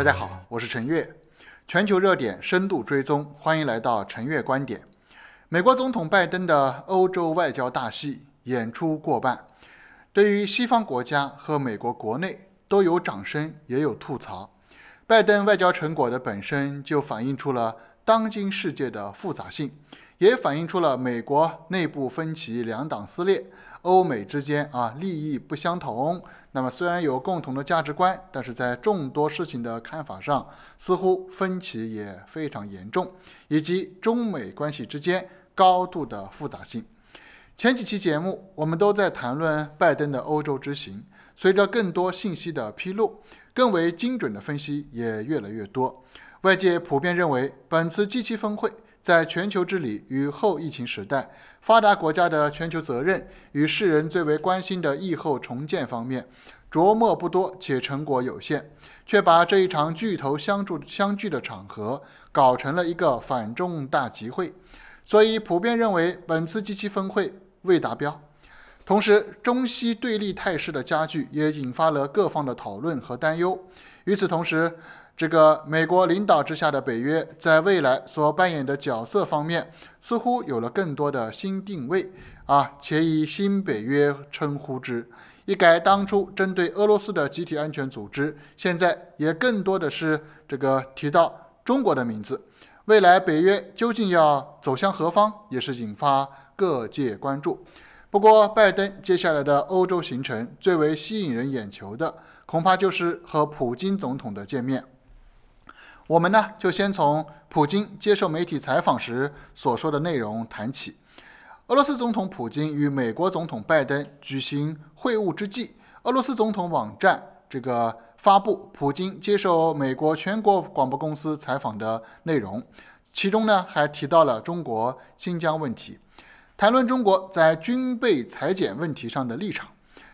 大家好，我是陈越，全球热点深度追踪，欢迎来到陈越观点。美国总统拜登的欧洲外交大戏演出过半，对于西方国家和美国国内都有掌声也有吐槽。拜登外交成果的本身就反映出了当今世界的复杂性，也反映出了美国内部分歧两党撕裂。欧美之间啊，利益不相同。那么虽然有共同的价值观，但是在众多事情的看法上，似乎分歧也非常严重，以及中美关系之间高度的复杂性。前几期节目我们都在谈论拜登的欧洲之行，随着更多信息的披露，更为精准的分析也越来越多。外界普遍认为，本次 g 七峰会。在全球治理与后疫情时代，发达国家的全球责任与世人最为关心的疫后重建方面，着墨不多且成果有限，却把这一场巨头相助相聚的场合搞成了一个反重大集会，所以普遍认为本次及其峰会未达标。同时，中西对立态势的加剧也引发了各方的讨论和担忧。与此同时，这个美国领导之下的北约，在未来所扮演的角色方面，似乎有了更多的新定位啊，且以新北约称呼之，一改当初针对俄罗斯的集体安全组织，现在也更多的是这个提到中国的名字。未来北约究竟要走向何方，也是引发各界关注。不过，拜登接下来的欧洲行程最为吸引人眼球的，恐怕就是和普京总统的见面。我们呢，就先从普京接受媒体采访时所说的内容谈起。俄罗斯总统普京与美国总统拜登举行会晤之际，俄罗斯总统网站这个发布普京接受美国全国广播公司采访的内容，其中呢还提到了中国新疆问题，谈论中国在军备裁减问题上的立场。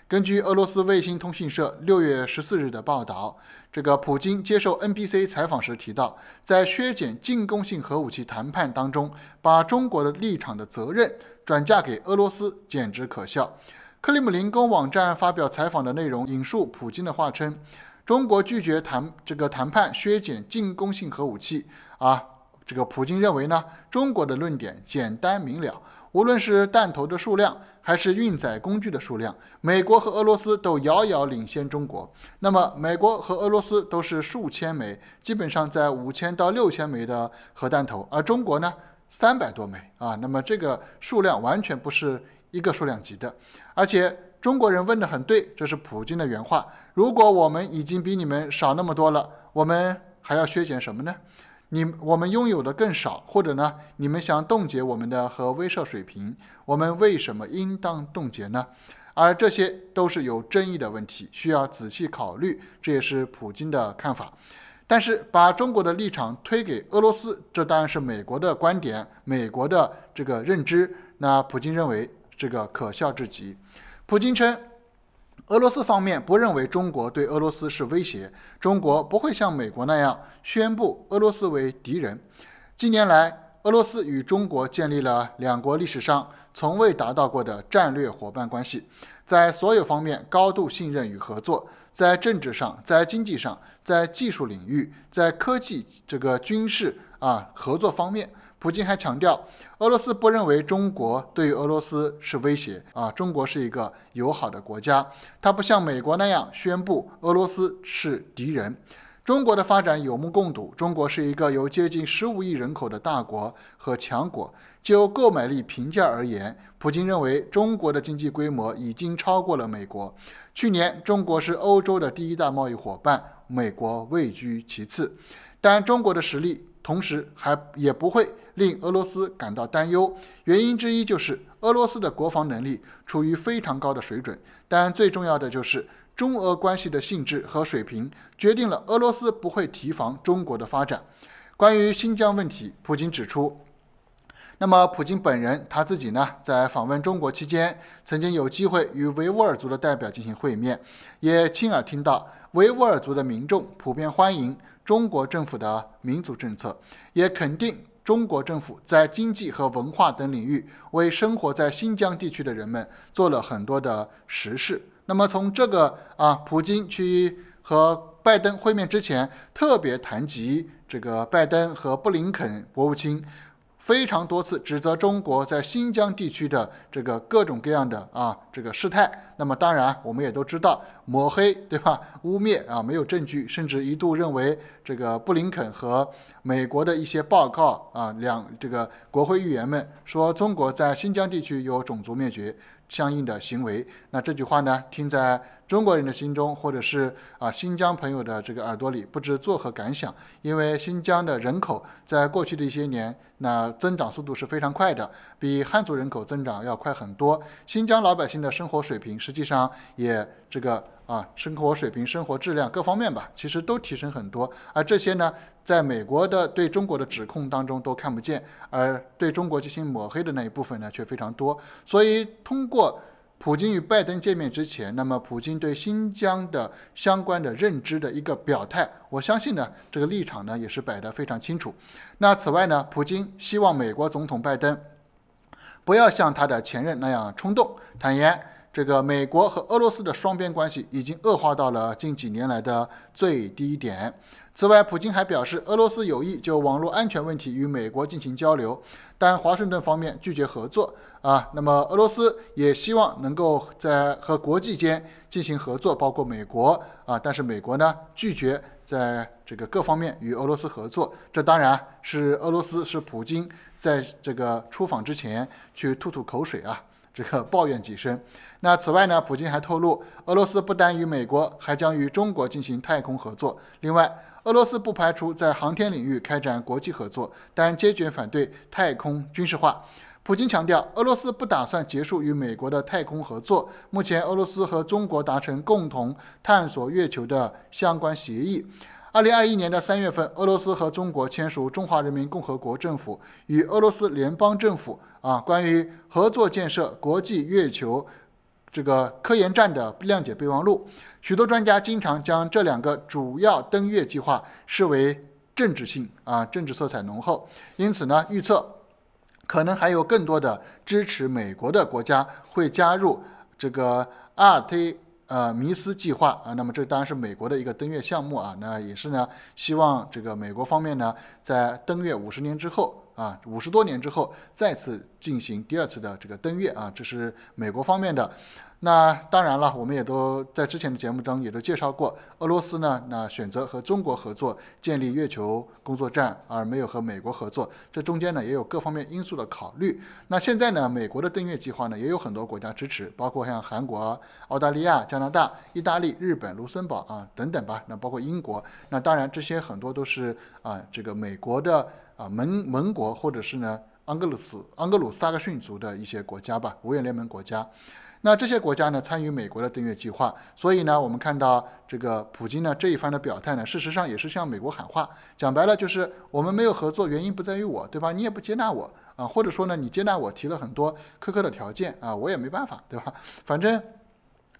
根据俄罗斯卫星通讯社六月十四日的报道，这个普京接受 N P C 采访时提到，在削减进攻性核武器谈判当中，把中国的立场的责任转嫁给俄罗斯，简直可笑。克里姆林宫网站发表采访的内容，引述普京的话称：“中国拒绝谈这个谈判削减进攻性核武器啊，这个普京认为呢，中国的论点简单明了。”无论是弹头的数量，还是运载工具的数量，美国和俄罗斯都遥遥领先中国。那么，美国和俄罗斯都是数千枚，基本上在五千到六千枚的核弹头，而中国呢，三百多枚啊。那么这个数量完全不是一个数量级的。而且中国人问的很对，这是普京的原话：如果我们已经比你们少那么多了，我们还要削减什么呢？你我们拥有的更少，或者呢？你们想冻结我们的核威慑水平？我们为什么应当冻结呢？而这些都是有争议的问题，需要仔细考虑。这也是普京的看法。但是把中国的立场推给俄罗斯，这当然是美国的观点，美国的这个认知。那普京认为这个可笑至极。普京称。俄罗斯方面不认为中国对俄罗斯是威胁，中国不会像美国那样宣布俄罗斯为敌人。近年来，俄罗斯与中国建立了两国历史上从未达到过的战略伙伴关系，在所有方面高度信任与合作，在政治上、在经济上、在技术领域、在科技这个军事啊合作方面。普京还强调，俄罗斯不认为中国对俄罗斯是威胁啊，中国是一个友好的国家，它不像美国那样宣布俄罗斯是敌人。中国的发展有目共睹，中国是一个有接近十五亿人口的大国和强国。就购买力评价而言，普京认为中国的经济规模已经超过了美国。去年，中国是欧洲的第一大贸易伙伴，美国位居其次。但中国的实力。同时，还也不会令俄罗斯感到担忧。原因之一就是俄罗斯的国防能力处于非常高的水准。但最重要的就是中俄关系的性质和水平决定了俄罗斯不会提防中国的发展。关于新疆问题，普京指出，那么普京本人他自己呢，在访问中国期间，曾经有机会与维吾尔族的代表进行会面，也亲耳听到维吾尔族的民众普遍欢迎。中国政府的民族政策，也肯定中国政府在经济和文化等领域为生活在新疆地区的人们做了很多的实事。那么，从这个啊，普京去和拜登会面之前，特别谈及这个拜登和布林肯国务卿。非常多次指责中国在新疆地区的这个各种各样的啊这个事态，那么当然我们也都知道抹黑对吧？污蔑啊没有证据，甚至一度认为这个布林肯和美国的一些报告啊两这个国会议员们说中国在新疆地区有种族灭绝。相应的行为，那这句话呢，听在中国人的心中，或者是啊新疆朋友的这个耳朵里，不知作何感想？因为新疆的人口在过去的一些年，那增长速度是非常快的，比汉族人口增长要快很多。新疆老百姓的生活水平，实际上也这个。啊，生活水平、生活质量各方面吧，其实都提升很多。而这些呢，在美国的对中国的指控当中都看不见，而对中国进行抹黑的那一部分呢，却非常多。所以，通过普京与拜登见面之前，那么普京对新疆的相关的认知的一个表态，我相信呢，这个立场呢也是摆得非常清楚。那此外呢，普京希望美国总统拜登不要像他的前任那样冲动，坦言。这个美国和俄罗斯的双边关系已经恶化到了近几年来的最低点。此外，普京还表示，俄罗斯有意就网络安全问题与美国进行交流，但华盛顿方面拒绝合作。啊，那么俄罗斯也希望能够在和国际间进行合作，包括美国啊，但是美国呢拒绝在这个各方面与俄罗斯合作。这当然是俄罗斯是普京在这个出访之前去吐吐口水啊。这个抱怨几声。那此外呢？普京还透露，俄罗斯不单与美国，还将与中国进行太空合作。另外，俄罗斯不排除在航天领域开展国际合作，但坚决反对太空军事化。普京强调，俄罗斯不打算结束与美国的太空合作。目前，俄罗斯和中国达成共同探索月球的相关协议。二零二一年的三月份，俄罗斯和中国签署《中华人民共和国政府与俄罗斯联邦政府》。啊，关于合作建设国际月球这个科研站的谅解备忘录，许多专家经常将这两个主要登月计划视为政治性啊，政治色彩浓厚。因此呢，预测可能还有更多的支持美国的国家会加入这个阿尔忒呃迷斯计划啊。那么这当然是美国的一个登月项目啊。那也是呢，希望这个美国方面呢，在登月五十年之后。啊，五十多年之后再次进行第二次的这个登月啊，这是美国方面的。那当然了，我们也都在之前的节目中也都介绍过，俄罗斯呢，那选择和中国合作建立月球工作站，而没有和美国合作，这中间呢也有各方面因素的考虑。那现在呢，美国的登月计划呢也有很多国家支持，包括像韩国、澳大利亚、加拿大、意大利、日本、卢森堡啊等等吧。那包括英国，那当然这些很多都是啊这个美国的啊盟盟国或者是呢盎格鲁斯、盎格鲁撒克逊族的一些国家吧，五眼联盟国家。那这些国家呢参与美国的登月计划，所以呢，我们看到这个普京呢这一番的表态呢，事实上也是向美国喊话。讲白了就是我们没有合作，原因不在于我，对吧？你也不接纳我啊，或者说呢你接纳我提了很多苛刻的条件啊，我也没办法，对吧？反正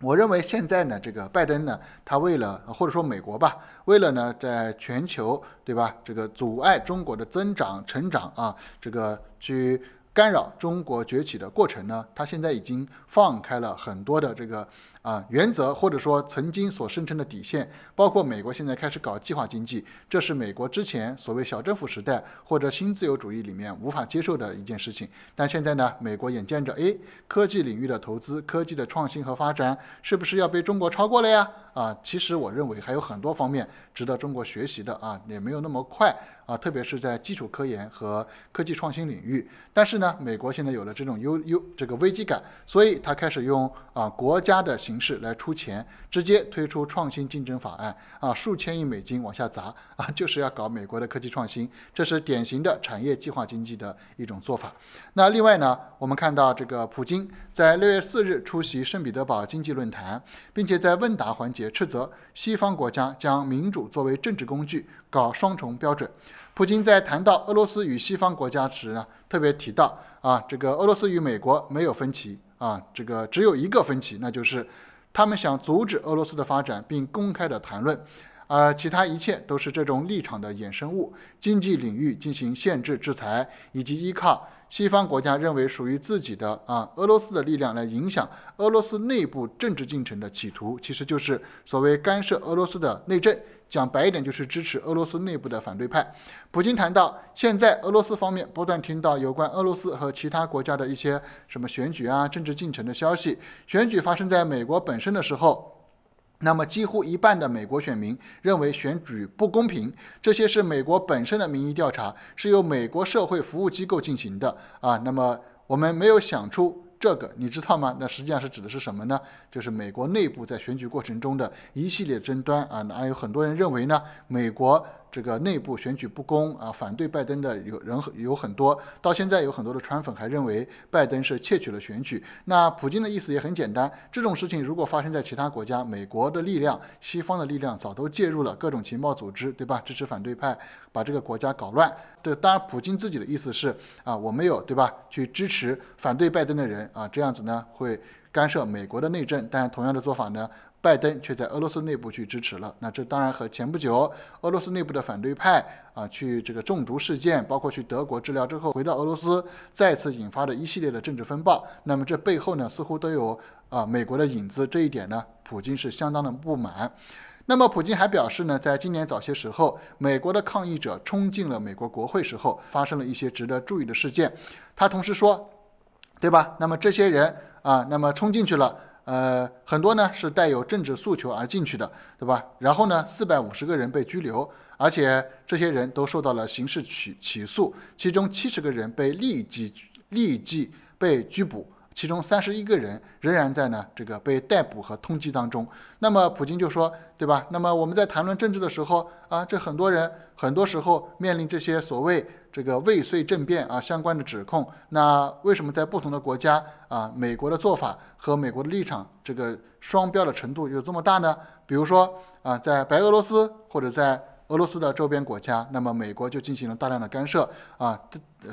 我认为现在呢，这个拜登呢，他为了或者说美国吧，为了呢在全球对吧这个阻碍中国的增长成长啊，这个去。干扰中国崛起的过程呢？它现在已经放开了很多的这个。啊，原则或者说曾经所声称的底线，包括美国现在开始搞计划经济，这是美国之前所谓小政府时代或者新自由主义里面无法接受的一件事情。但现在呢，美国眼见着，哎，科技领域的投资、科技的创新和发展，是不是要被中国超过了呀？啊，其实我认为还有很多方面值得中国学习的啊，也没有那么快啊，特别是在基础科研和科技创新领域。但是呢，美国现在有了这种忧忧这个危机感，所以他开始用啊国家的形。形式来出钱，直接推出创新竞争法案啊，数千亿美金往下砸啊，就是要搞美国的科技创新，这是典型的产业计划经济的一种做法。那另外呢，我们看到这个普京在六月四日出席圣彼得堡经济论坛，并且在问答环节斥责西方国家将民主作为政治工具，搞双重标准。普京在谈到俄罗斯与西方国家时呢，特别提到啊，这个俄罗斯与美国没有分歧。啊，这个只有一个分歧，那就是他们想阻止俄罗斯的发展，并公开的谈论，啊，其他一切都是这种立场的衍生物，经济领域进行限制制裁，以及依靠。西方国家认为属于自己的啊，俄罗斯的力量来影响俄罗斯内部政治进程的企图，其实就是所谓干涉俄罗斯的内政。讲白一点，就是支持俄罗斯内部的反对派。普京谈到，现在俄罗斯方面不断听到有关俄罗斯和其他国家的一些什么选举啊、政治进程的消息。选举发生在美国本身的时候。那么几乎一半的美国选民认为选举不公平，这些是美国本身的民意调查，是由美国社会服务机构进行的啊。那么我们没有想出这个，你知道吗？那实际上是指的是什么呢？就是美国内部在选举过程中的一系列争端啊。那有很多人认为呢，美国。这个内部选举不公啊，反对拜登的有人有很多，到现在有很多的川粉还认为拜登是窃取了选举。那普京的意思也很简单，这种事情如果发生在其他国家，美国的力量、西方的力量早都介入了，各种情报组织对吧？支持反对派，把这个国家搞乱。这当然，普京自己的意思是啊，我没有对吧？去支持反对拜登的人啊，这样子呢会干涉美国的内政。但同样的做法呢？拜登却在俄罗斯内部去支持了，那这当然和前不久俄罗斯内部的反对派啊去这个中毒事件，包括去德国治疗之后回到俄罗斯，再次引发的一系列的政治风暴。那么这背后呢，似乎都有啊美国的影子。这一点呢，普京是相当的不满。那么普京还表示呢，在今年早些时候，美国的抗议者冲进了美国国会时候，发生了一些值得注意的事件。他同时说，对吧？那么这些人啊，那么冲进去了。呃，很多呢是带有政治诉求而进去的，对吧？然后呢，四百五十个人被拘留，而且这些人都受到了刑事起起诉，其中七十个人被立即立即被拘捕。其中三十一个人仍然在呢这个被逮捕和通缉当中。那么普京就说，对吧？那么我们在谈论政治的时候啊，这很多人很多时候面临这些所谓这个未遂政变啊相关的指控。那为什么在不同的国家啊，美国的做法和美国的立场这个双标的程度有这么大呢？比如说啊，在白俄罗斯或者在俄罗斯的周边国家，那么美国就进行了大量的干涉啊。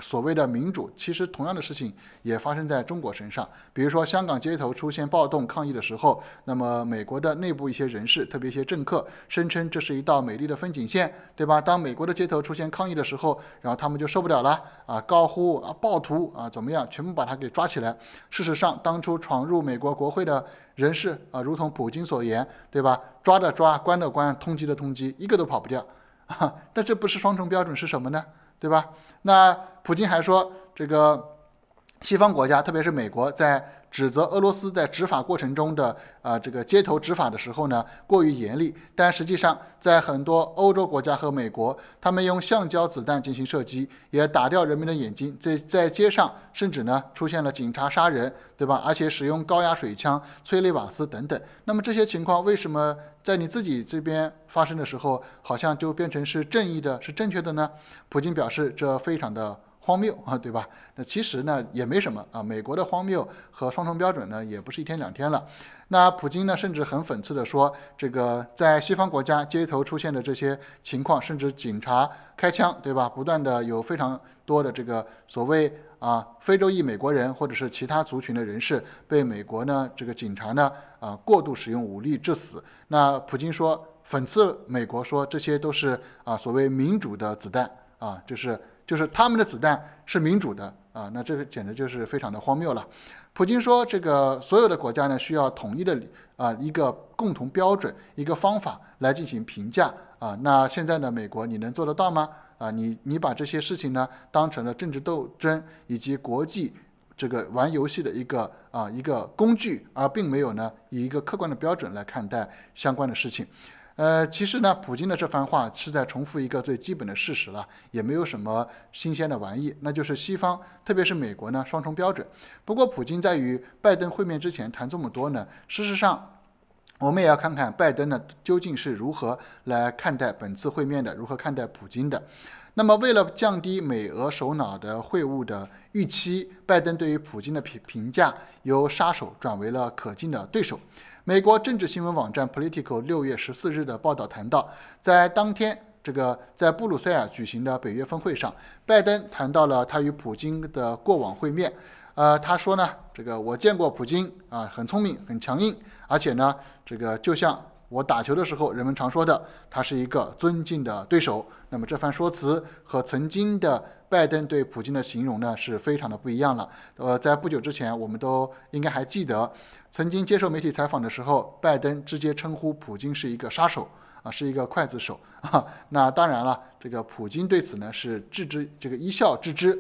所谓的民主，其实同样的事情也发生在中国身上。比如说，香港街头出现暴动抗议的时候，那么美国的内部一些人士，特别一些政客，声称这是一道美丽的风景线，对吧？当美国的街头出现抗议的时候，然后他们就受不了了啊，高呼啊暴徒啊怎么样，全部把他给抓起来。事实上，当初闯入美国国会的人士啊，如同普京所言，对吧？抓的抓，关的关，通缉的通缉，一个都跑不掉。啊，但这不是双重标准是什么呢？对吧？那。普京还说，这个西方国家，特别是美国，在指责俄罗斯在执法过程中的啊，这个街头执法的时候呢，过于严厉。但实际上，在很多欧洲国家和美国，他们用橡胶子弹进行射击，也打掉人民的眼睛，在在街上，甚至呢出现了警察杀人，对吧？而且使用高压水枪、催泪瓦斯等等。那么这些情况，为什么在你自己这边发生的时候，好像就变成是正义的、是正确的呢？普京表示，这非常的。荒谬啊，对吧？那其实呢也没什么啊。美国的荒谬和双重标准呢，也不是一天两天了。那普京呢，甚至很讽刺的说，这个在西方国家街头出现的这些情况，甚至警察开枪，对吧？不断的有非常多的这个所谓啊非洲裔美国人或者是其他族群的人士被美国呢这个警察呢啊过度使用武力致死。那普京说讽刺美国说这些都是啊所谓民主的子弹啊，就是。就是他们的子弹是民主的啊，那这个简直就是非常的荒谬了。普京说，这个所有的国家呢需要统一的啊一个共同标准，一个方法来进行评价啊。那现在呢，美国你能做得到吗？啊，你你把这些事情呢当成了政治斗争以及国际这个玩游戏的一个啊一个工具，而并没有呢以一个客观的标准来看待相关的事情。呃，其实呢，普京的这番话是在重复一个最基本的事实了，也没有什么新鲜的玩意，那就是西方，特别是美国呢，双重标准。不过，普京在与拜登会面之前谈这么多呢，事实上，我们也要看看拜登呢究竟是如何来看待本次会面的，如何看待普京的。那么，为了降低美俄首脑的会晤的预期，拜登对于普京的评评价由杀手转为了可敬的对手。美国政治新闻网站 Political 六月十四日的报道谈到，在当天这个在布鲁塞尔举行的北约峰会上，拜登谈到了他与普京的过往会面。呃，他说呢，这个我见过普京啊，很聪明，很强硬，而且呢，这个就像。我打球的时候，人们常说的，他是一个尊敬的对手。那么这番说辞和曾经的拜登对普京的形容呢，是非常的不一样了。呃，在不久之前，我们都应该还记得，曾经接受媒体采访的时候，拜登直接称呼普京是一个杀手啊，是一个刽子手 啊。那当然了，这个普京对此呢是置之这个一笑置之。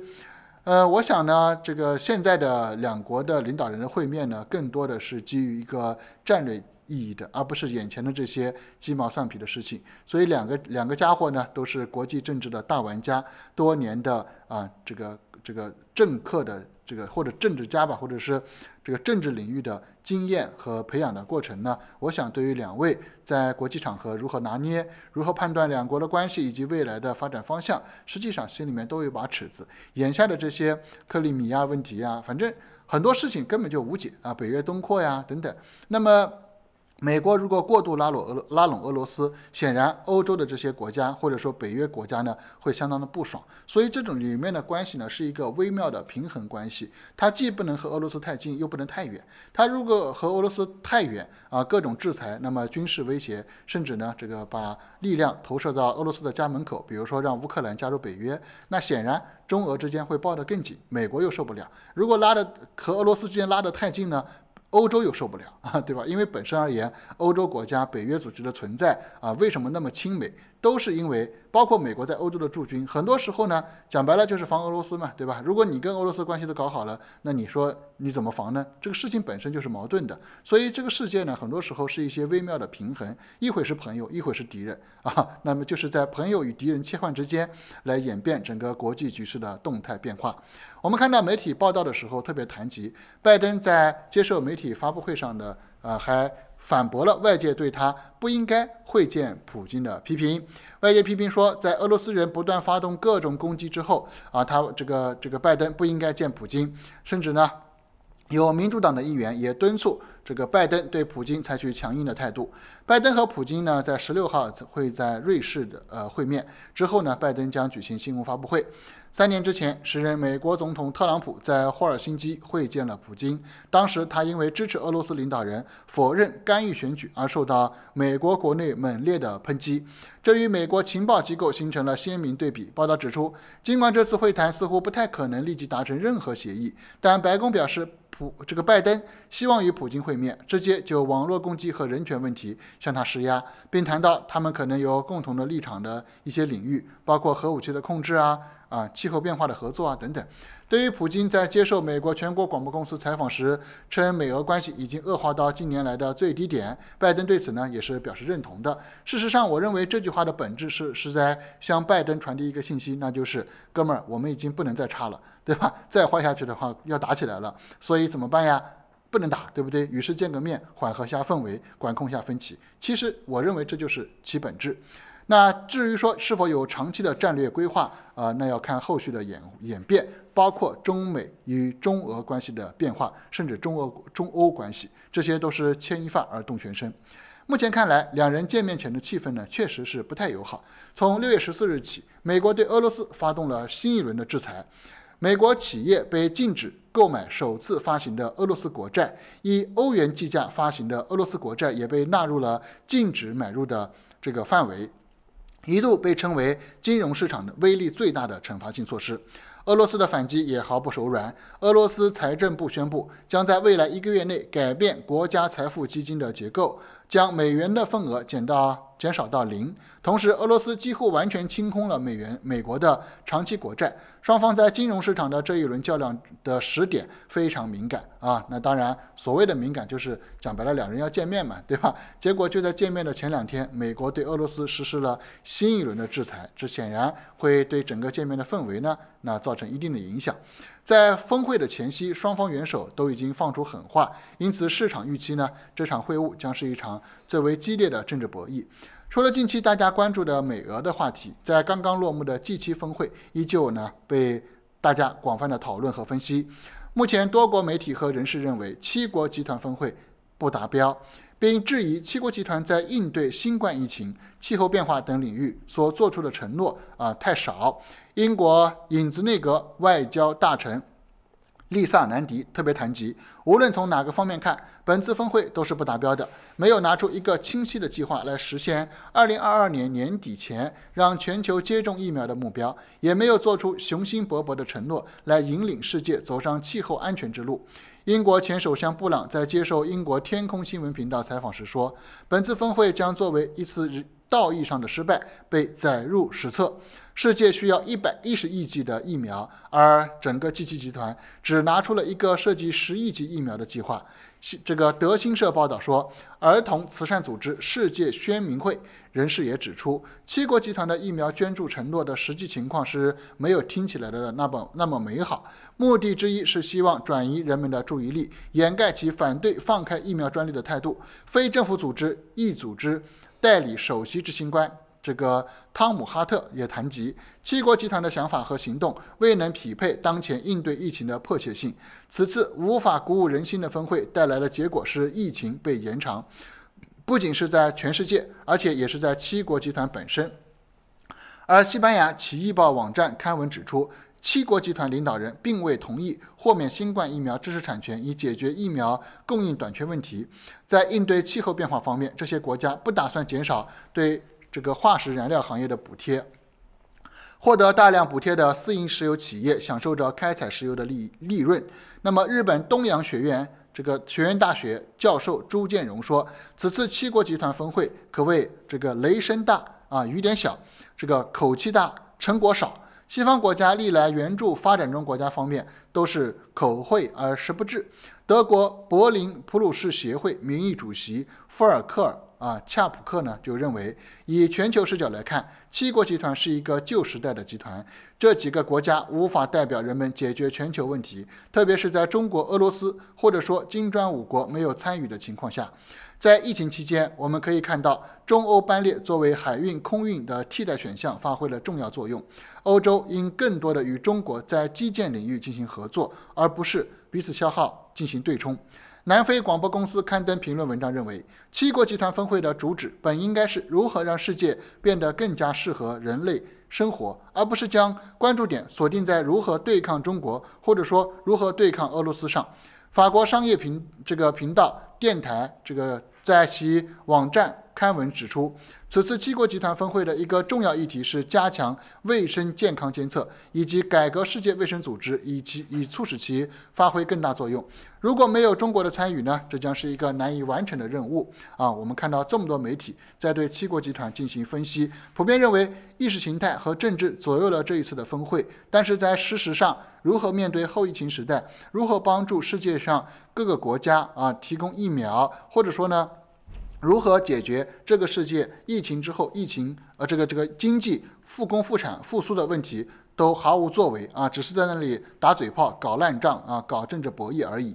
呃，我想呢，这个现在的两国的领导人的会面呢，更多的是基于一个战略。意义的，而不是眼前的这些鸡毛蒜皮的事情。所以两个两个家伙呢，都是国际政治的大玩家，多年的啊这个这个政客的这个或者政治家吧，或者是这个政治领域的经验和培养的过程呢。我想对于两位在国际场合如何拿捏、如何判断两国的关系以及未来的发展方向，实际上心里面都有把尺子。眼下的这些克里米亚问题呀，反正很多事情根本就无解啊，北约东扩呀等等。那么美国如果过度拉拢俄拉拢俄罗斯，显然欧洲的这些国家或者说北约国家呢会相当的不爽。所以这种里面的关系呢是一个微妙的平衡关系，它既不能和俄罗斯太近，又不能太远。它如果和俄罗斯太远啊，各种制裁，那么军事威胁，甚至呢这个把力量投射到俄罗斯的家门口，比如说让乌克兰加入北约，那显然中俄之间会抱得更紧，美国又受不了。如果拉的和俄罗斯之间拉得太近呢？欧洲又受不了啊，对吧？因为本身而言，欧洲国家、北约组织的存在啊，为什么那么亲美？都是因为包括美国在欧洲的驻军，很多时候呢，讲白了就是防俄罗斯嘛，对吧？如果你跟俄罗斯关系都搞好了，那你说你怎么防呢？这个事情本身就是矛盾的。所以这个世界呢，很多时候是一些微妙的平衡，一会是朋友，一会是敌人啊。那么就是在朋友与敌人切换之间，来演变整个国际局势的动态变化。我们看到媒体报道的时候，特别谈及拜登在接受媒体发布会上的呃还。反驳了外界对他不应该会见普京的批评。外界批评说，在俄罗斯人不断发动各种攻击之后，啊，他这个这个拜登不应该见普京，甚至呢，有民主党的议员也敦促这个拜登对普京采取强硬的态度。拜登和普京呢，在十六号会在瑞士的呃会面之后呢，拜登将举行新闻发布会。三年之前，时任美国总统特朗普在霍尔辛基会见了普京。当时，他因为支持俄罗斯领导人否认干预选举而受到美国国内猛烈的抨击，这与美国情报机构形成了鲜明对比。报道指出，尽管这次会谈似乎不太可能立即达成任何协议，但白宫表示，普这个拜登希望与普京会面，直接就网络攻击和人权问题向他施压，并谈到他们可能有共同的立场的一些领域，包括核武器的控制啊。啊，气候变化的合作啊，等等。对于普京在接受美国全国广播公司采访时称美俄关系已经恶化到近年来的最低点，拜登对此呢也是表示认同的。事实上，我认为这句话的本质是是在向拜登传递一个信息，那就是哥们儿，我们已经不能再差了，对吧？再坏下去的话要打起来了，所以怎么办呀？不能打，对不对？于是见个面，缓和下氛围，管控下分歧。其实我认为这就是其本质。那至于说是否有长期的战略规划啊，那要看后续的演演变，包括中美与中俄关系的变化，甚至中俄中欧关系，这些都是牵一发而动全身。目前看来，两人见面前的气氛呢，确实是不太友好。从六月十四日起，美国对俄罗斯发动了新一轮的制裁，美国企业被禁止购买首次发行的俄罗斯国债，以欧元计价发行的俄罗斯国债也被纳入了禁止买入的这个范围。一度被称为金融市场的威力最大的惩罚性措施，俄罗斯的反击也毫不手软。俄罗斯财政部宣布，将在未来一个月内改变国家财富基金的结构。将美元的份额减到减少到零，同时俄罗斯几乎完全清空了美元美国的长期国债。双方在金融市场的这一轮较量的时点非常敏感啊，那当然所谓的敏感就是讲白了两人要见面嘛，对吧？结果就在见面的前两天，美国对俄罗斯实施了新一轮的制裁，这显然会对整个见面的氛围呢那造成一定的影响。在峰会的前夕，双方元首都已经放出狠话，因此市场预期呢，这场会晤将是一场最为激烈的政治博弈。除了近期大家关注的美俄的话题，在刚刚落幕的 G7 峰会依旧呢被大家广泛的讨论和分析。目前，多国媒体和人士认为七国集团峰会不达标，并质疑七国集团在应对新冠疫情、气候变化等领域所做出的承诺啊太少。英国影子内阁外交大臣丽萨·南迪特别谈及，无论从哪个方面看，本次峰会都是不达标的，没有拿出一个清晰的计划来实现2022年年底前让全球接种疫苗的目标，也没有做出雄心勃勃的承诺来引领世界走上气候安全之路。英国前首相布朗在接受英国天空新闻频道采访时说，本次峰会将作为一次道义上的失败被载入史册。世界需要一百一十亿剂的疫苗，而整个 g 七集团只拿出了一个涉及十亿剂疫苗的计划。这个德新社报道说，儿童慈善组织世界宣明会人士也指出，七国集团的疫苗捐助承诺的实际情况是没有听起来的那么那么美好。目的之一是希望转移人们的注意力，掩盖其反对放开疫苗专利的态度。非政府组织 E 组织代理首席执行官。这个汤姆哈特也谈及，七国集团的想法和行动未能匹配当前应对疫情的迫切性。此次无法鼓舞人心的峰会带来的结果是，疫情被延长，不仅是在全世界，而且也是在七国集团本身。而西班牙《奇异报》网站刊文指出，七国集团领导人并未同意豁免新冠疫苗知识产权，以解决疫苗供应短缺问题。在应对气候变化方面，这些国家不打算减少对。这个化石燃料行业的补贴，获得大量补贴的私营石油企业享受着开采石油的利利润。那么，日本东洋学院这个学院大学教授朱建荣说：“此次七国集团峰会可谓这个雷声大啊，雨点小，这个口气大，成果少。西方国家历来援助发展中国家方面都是口惠而实不至。”德国柏林普鲁士协会名誉主席福尔克尔。啊，恰普克呢就认为，以全球视角来看，七国集团是一个旧时代的集团，这几个国家无法代表人们解决全球问题，特别是在中国、俄罗斯或者说金砖五国没有参与的情况下，在疫情期间，我们可以看到中欧班列作为海运、空运的替代选项发挥了重要作用。欧洲应更多的与中国在基建领域进行合作，而不是彼此消耗进行对冲。南非广播公司刊登评论文章，认为七国集团峰会的主旨本应该是如何让世界变得更加适合人类生活，而不是将关注点锁定在如何对抗中国，或者说如何对抗俄罗斯上。法国商业频这个频道电台这个在其网站。刊文指出，此次七国集团峰会的一个重要议题是加强卫生健康监测，以及改革世界卫生组织，以及以促使其发挥更大作用。如果没有中国的参与呢，这将是一个难以完成的任务啊！我们看到这么多媒体在对七国集团进行分析，普遍认为意识形态和政治左右了这一次的峰会。但是在事实上，如何面对后疫情时代，如何帮助世界上各个国家啊提供疫苗，或者说呢？如何解决这个世界疫情之后疫情呃这个这个经济复工复产复苏的问题都毫无作为啊，只是在那里打嘴炮、搞烂账啊、搞政治博弈而已。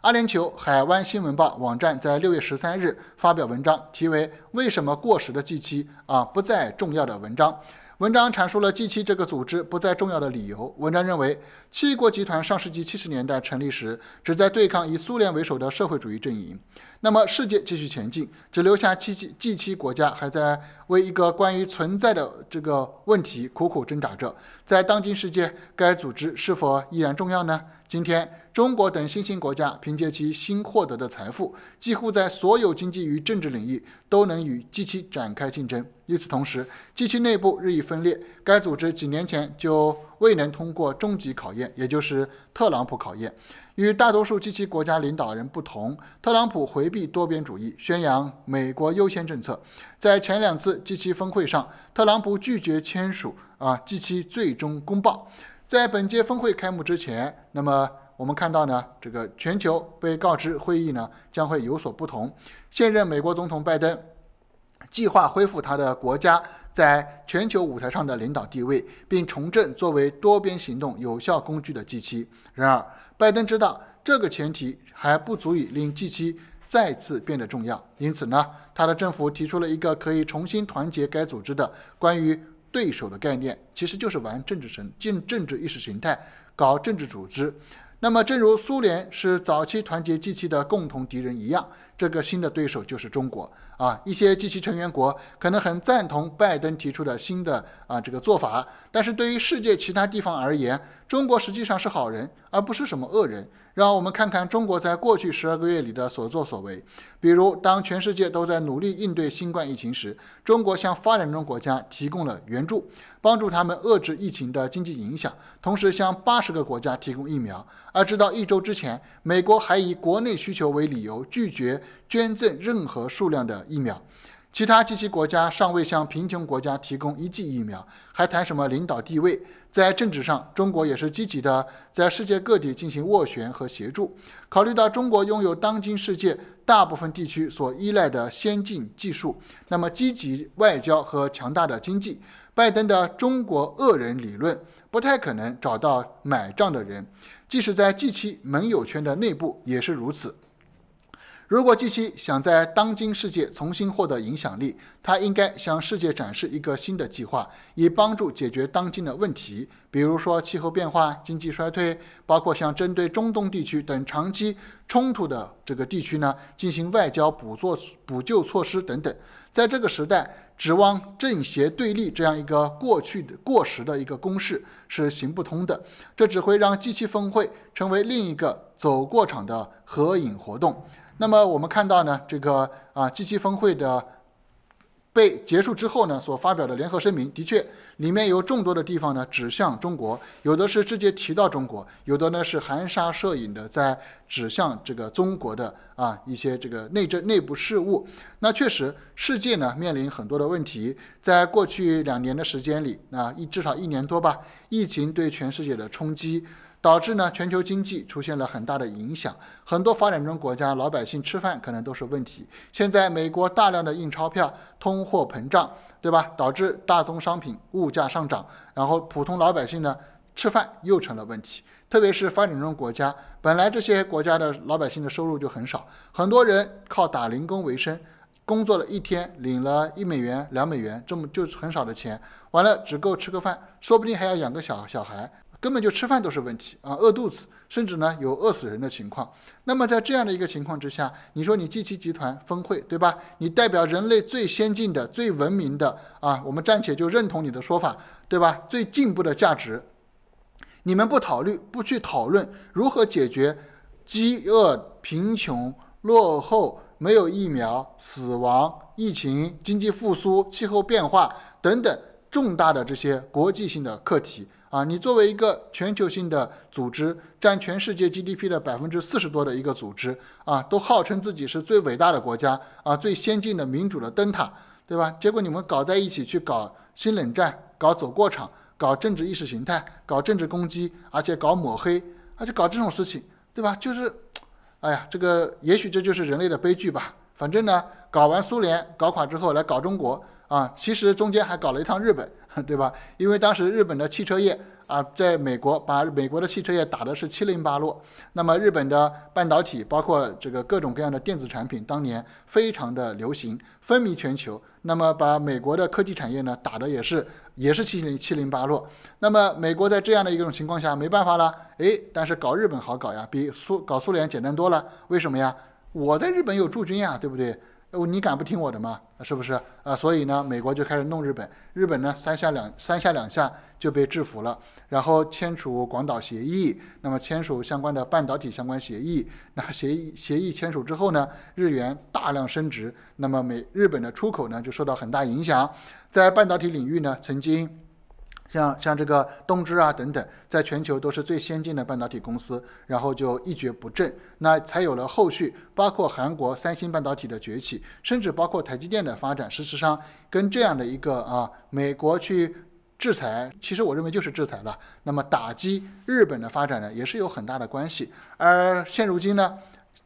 阿联酋海湾新闻报网站在六月十三日发表文章，题为《为什么过时的 G 七啊不再重要》的文章。文章阐述了 G7 这个组织不再重要的理由。文章认为，七国集团上世纪七十年代成立时，旨在对抗以苏联为首的社会主义阵营。那么，世界继续前进，只留下七七 g 7国家还在为一个关于存在的这个问题苦苦挣扎着。在当今世界，该组织是否依然重要呢？今天，中国等新兴国家凭借其新获得的财富，几乎在所有经济与政治领域都能与 G7 展开竞争。与此同时，G7 内部日益分裂。该组织几年前就未能通过终极考验，也就是特朗普考验。与大多数 G7 国家领导人不同，特朗普回避多边主义，宣扬美国优先政策。在前两次 G7 峰会上，特朗普拒绝签署啊 G7 最终公报。在本届峰会开幕之前，那么我们看到呢，这个全球被告知会议呢将会有所不同。现任美国总统拜登计划恢复他的国家在全球舞台上的领导地位，并重振作为多边行动有效工具的 G7。然而，拜登知道这个前提还不足以令 G7 再次变得重要，因此呢，他的政府提出了一个可以重新团结该组织的关于。对手的概念其实就是玩政治神、进政治意识形态、搞政治组织。那么，正如苏联是早期团结机器的共同敌人一样，这个新的对手就是中国啊。一些机器成员国可能很赞同拜登提出的新的啊这个做法，但是对于世界其他地方而言，中国实际上是好人，而不是什么恶人。让我们看看中国在过去十二个月里的所作所为。比如，当全世界都在努力应对新冠疫情时，中国向发展中国家提供了援助，帮助他们遏制疫情的经济影响，同时向八十个国家提供疫苗。而直到一周之前，美国还以国内需求为理由拒绝捐赠任何数量的疫苗。其他及其国家尚未向贫穷国家提供一剂疫苗，还谈什么领导地位？在政治上，中国也是积极的，在世界各地进行斡旋和协助。考虑到中国拥有当今世界大部分地区所依赖的先进技术，那么积极外交和强大的经济，拜登的“中国恶人”理论不太可能找到买账的人，即使在 G7 盟友圈的内部也是如此。如果 G 七想在当今世界重新获得影响力，他应该向世界展示一个新的计划，以帮助解决当今的问题，比如说气候变化、经济衰退，包括像针对中东地区等长期冲突的这个地区呢，进行外交补做补救措施等等。在这个时代。指望正邪对立这样一个过去的过时的一个公式是行不通的，这只会让 g 器峰会成为另一个走过场的合影活动。那么我们看到呢，这个啊 g 器峰会的。被结束之后呢，所发表的联合声明的确里面有众多的地方呢指向中国，有的是直接提到中国，有的呢是含沙射影的在指向这个中国的啊一些这个内政内部事务。那确实，世界呢面临很多的问题，在过去两年的时间里，啊一至少一年多吧，疫情对全世界的冲击。导致呢，全球经济出现了很大的影响，很多发展中国家老百姓吃饭可能都是问题。现在美国大量的印钞票，通货膨胀，对吧？导致大宗商品物价上涨，然后普通老百姓呢吃饭又成了问题，特别是发展中国家，本来这些国家的老百姓的收入就很少，很多人靠打零工为生，工作了一天领了一美元、两美元，这么就很少的钱，完了只够吃个饭，说不定还要养个小小孩。根本就吃饭都是问题啊，饿肚子，甚至呢有饿死人的情况。那么在这样的一个情况之下，你说你 g 七集团峰会对吧？你代表人类最先进的、最文明的啊，我们暂且就认同你的说法对吧？最进步的价值，你们不考虑、不去讨论如何解决饥饿、贫穷、落后、没有疫苗、死亡、疫情、经济复苏、气候变化等等重大的这些国际性的课题。啊，你作为一个全球性的组织，占全世界 GDP 的百分之四十多的一个组织啊，都号称自己是最伟大的国家啊，最先进的民主的灯塔，对吧？结果你们搞在一起去搞新冷战，搞走过场，搞政治意识形态，搞政治攻击，而且搞抹黑，啊，就搞这种事情，对吧？就是，哎呀，这个也许这就是人类的悲剧吧。反正呢，搞完苏联搞垮之后，来搞中国。啊，其实中间还搞了一趟日本，对吧？因为当时日本的汽车业啊，在美国把美国的汽车业打的是七零八落。那么日本的半导体，包括这个各种各样的电子产品，当年非常的流行，风靡全球。那么把美国的科技产业呢，打的也是也是七零七零八落。那么美国在这样的一种情况下没办法了，哎，但是搞日本好搞呀，比苏搞苏联简单多了。为什么呀？我在日本有驻军呀，对不对？哦，你敢不听我的吗？是不是啊？所以呢，美国就开始弄日本，日本呢三下两三下两下就被制服了，然后签署广岛协议，那么签署相关的半导体相关协议，那协议协议签署之后呢，日元大量升值，那么美日本的出口呢就受到很大影响，在半导体领域呢，曾经。像像这个东芝啊等等，在全球都是最先进的半导体公司，然后就一蹶不振，那才有了后续，包括韩国三星半导体的崛起，甚至包括台积电的发展，事实上跟这样的一个啊美国去制裁，其实我认为就是制裁了。那么打击日本的发展呢，也是有很大的关系。而现如今呢，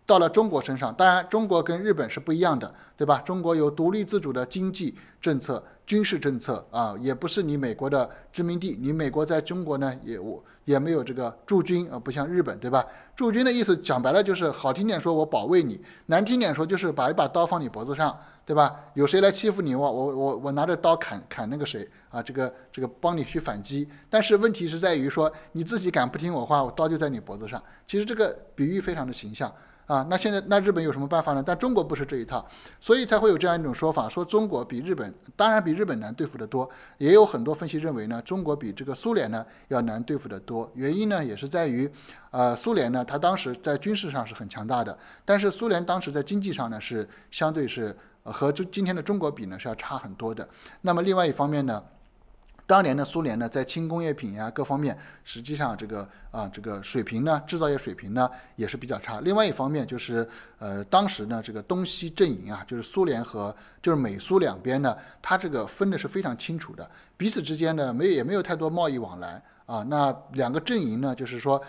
到了中国身上，当然中国跟日本是不一样的，对吧？中国有独立自主的经济政策。军事政策啊，也不是你美国的殖民地，你美国在中国呢也我也没有这个驻军啊，不像日本对吧？驻军的意思讲白了就是好听点说我保卫你，难听点说就是把一把刀放你脖子上，对吧？有谁来欺负你，我我我我拿着刀砍砍那个谁啊，这个这个帮你去反击。但是问题是在于说你自己敢不听我话，我刀就在你脖子上。其实这个比喻非常的形象。啊，那现在那日本有什么办法呢？但中国不是这一套，所以才会有这样一种说法，说中国比日本当然比日本难对付的多。也有很多分析认为呢，中国比这个苏联呢要难对付的多，原因呢也是在于，呃，苏联呢它当时在军事上是很强大的，但是苏联当时在经济上呢是相对是和今天的中国比呢是要差很多的。那么另外一方面呢。当年的苏联呢，在轻工业品呀各方面，实际上这个啊，这个水平呢，制造业水平呢也是比较差。另外一方面就是，呃，当时呢，这个东西阵营啊，就是苏联和就是美苏两边呢，它这个分的是非常清楚的，彼此之间呢没也没有太多贸易往来啊。那两个阵营呢，就是说。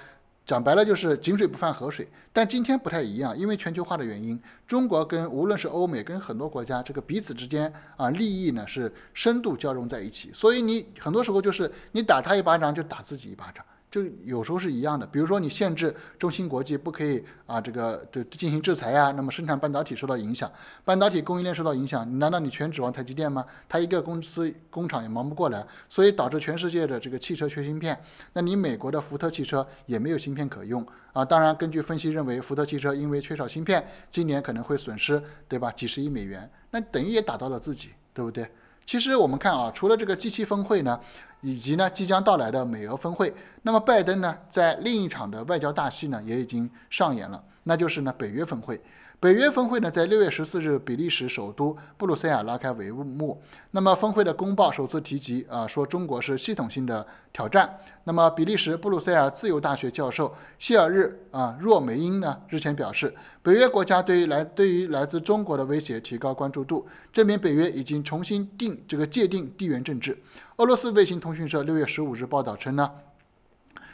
讲白了就是井水不犯河水，但今天不太一样，因为全球化的原因，中国跟无论是欧美跟很多国家，这个彼此之间啊利益呢是深度交融在一起，所以你很多时候就是你打他一巴掌就打自己一巴掌。就有时候是一样的，比如说你限制中芯国际不可以啊，这个对进行制裁呀，那么生产半导体受到影响，半导体供应链受到影响，难道你全指望台积电吗？它一个公司工厂也忙不过来，所以导致全世界的这个汽车缺芯片，那你美国的福特汽车也没有芯片可用啊。当然，根据分析认为，福特汽车因为缺少芯片，今年可能会损失，对吧？几十亿美元，那等于也打到了自己，对不对？其实我们看啊，除了这个机器峰会呢。以及呢，即将到来的美俄峰会。那么，拜登呢，在另一场的外交大戏呢，也已经上演了，那就是呢，北约峰会。北约峰会呢，在六月十四日比利时首都布鲁塞尔拉开帷幕。那么，峰会的公报首次提及啊，说中国是系统性的挑战。那么，比利时布鲁塞尔自由大学教授希尔日啊若梅因呢日前表示，北约国家对于来对于来自中国的威胁提高关注度，证明北约已经重新定这个界定地缘政治。俄罗斯卫星通讯社六月十五日报道称呢，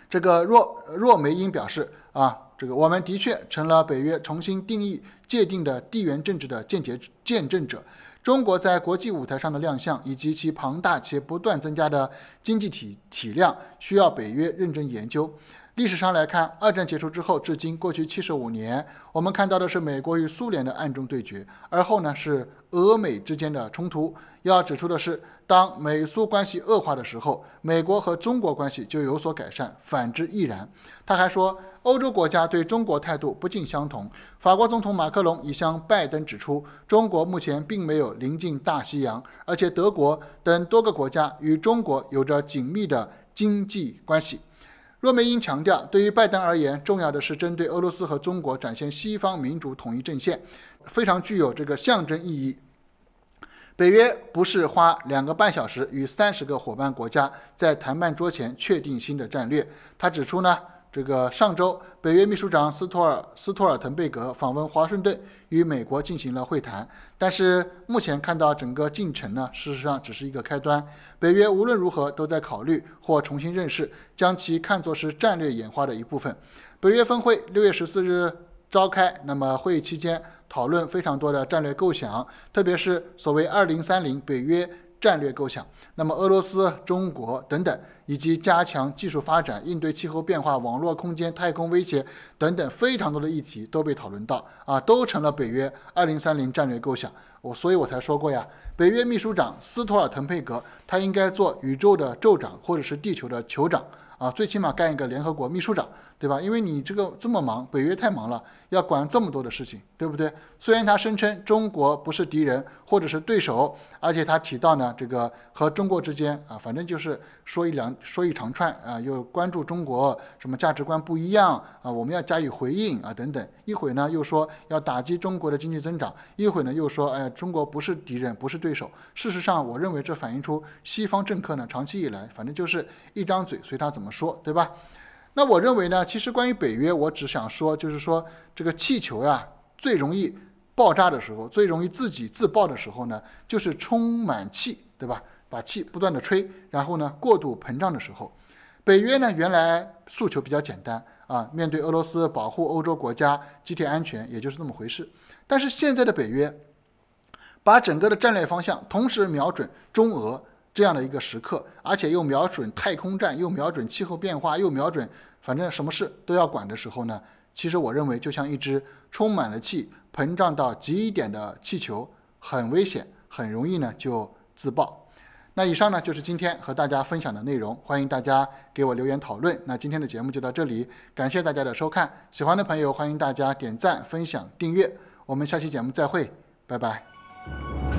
这个若若梅因表示啊。这个，我们的确成了北约重新定义界定的地缘政治的间接见证者。中国在国际舞台上的亮相，以及其庞大且不断增加的经济体体量，需要北约认真研究。历史上来看，二战结束之后至今过去七十五年，我们看到的是美国与苏联的暗中对决，而后呢是俄美之间的冲突。要指出的是，当美苏关系恶化的时候，美国和中国关系就有所改善，反之亦然。他还说，欧洲国家对中国态度不尽相同。法国总统马克龙已向拜登指出，中国目前并没有临近大西洋，而且德国等多个国家与中国有着紧密的经济关系。若梅因强调，对于拜登而言，重要的是针对俄罗斯和中国展现西方民主统一阵线，非常具有这个象征意义。北约不是花两个半小时与三十个伙伴国家在谈判桌前确定新的战略。他指出呢。这个上周，北约秘书长斯托尔斯托尔滕贝格访问华盛顿，与美国进行了会谈。但是目前看到整个进程呢，事实上只是一个开端。北约无论如何都在考虑或重新认识，将其看作是战略演化的一部分。北约峰会六月十四日召开，那么会议期间讨论非常多的战略构想，特别是所谓“二零三零”北约。战略构想，那么俄罗斯、中国等等，以及加强技术发展、应对气候变化、网络空间、太空威胁等等非常多的议题都被讨论到啊，都成了北约二零三零战略构想。我所以我才说过呀，北约秘书长斯图尔滕佩格，他应该做宇宙的宙长，或者是地球的酋长啊，最起码干一个联合国秘书长。对吧？因为你这个这么忙，北约太忙了，要管这么多的事情，对不对？虽然他声称中国不是敌人或者是对手，而且他提到呢，这个和中国之间啊，反正就是说一两说一长串啊，又关注中国什么价值观不一样啊，我们要加以回应啊，等等。一会呢又说要打击中国的经济增长，一会呢又说哎，中国不是敌人，不是对手。事实上，我认为这反映出西方政客呢，长期以来反正就是一张嘴随他怎么说，对吧？那我认为呢，其实关于北约，我只想说，就是说这个气球呀，最容易爆炸的时候，最容易自己自爆的时候呢，就是充满气，对吧？把气不断的吹，然后呢，过度膨胀的时候，北约呢原来诉求比较简单啊，面对俄罗斯保护欧洲国家集体安全，也就是这么回事。但是现在的北约，把整个的战略方向同时瞄准中俄。这样的一个时刻，而且又瞄准太空站，又瞄准气候变化，又瞄准，反正什么事都要管的时候呢？其实我认为，就像一只充满了气、膨胀到极点的气球，很危险，很容易呢就自爆。那以上呢就是今天和大家分享的内容，欢迎大家给我留言讨论。那今天的节目就到这里，感谢大家的收看，喜欢的朋友欢迎大家点赞、分享、订阅。我们下期节目再会，拜拜。